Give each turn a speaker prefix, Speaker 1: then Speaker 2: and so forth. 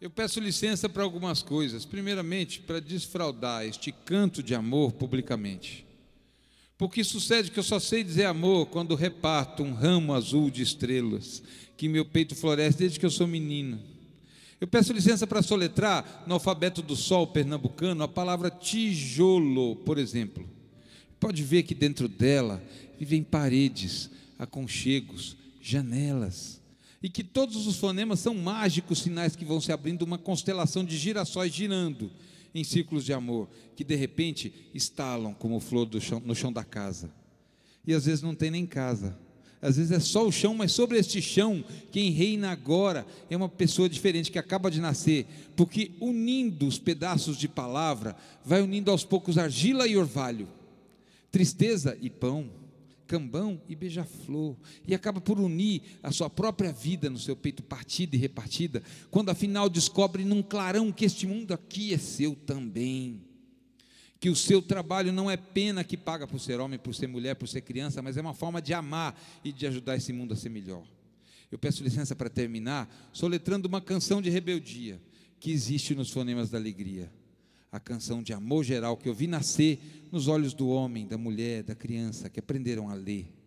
Speaker 1: Eu peço licença para algumas coisas. Primeiramente, para desfraudar este canto de amor publicamente. Porque sucede que eu só sei dizer amor quando reparto um ramo azul de estrelas, que meu peito floresce desde que eu sou menino. Eu peço licença para soletrar no alfabeto do sol pernambucano a palavra tijolo, por exemplo. Pode ver que dentro dela vivem paredes, aconchegos, janelas e que todos os fonemas são mágicos sinais que vão se abrindo uma constelação de girassóis girando em círculos de amor, que de repente estalam como flor chão, no chão da casa. E às vezes não tem nem casa. Às vezes é só o chão, mas sobre este chão, quem reina agora é uma pessoa diferente que acaba de nascer, porque unindo os pedaços de palavra, vai unindo aos poucos argila e orvalho, tristeza e pão cambão e beija-flor, e acaba por unir a sua própria vida no seu peito, partida e repartida, quando afinal descobre num clarão que este mundo aqui é seu também. Que o seu trabalho não é pena que paga por ser homem, por ser mulher, por ser criança, mas é uma forma de amar e de ajudar esse mundo a ser melhor. Eu peço licença para terminar, soletrando uma canção de rebeldia que existe nos fonemas da alegria a canção de amor geral que eu vi nascer nos olhos do homem, da mulher, da criança que aprenderam a ler.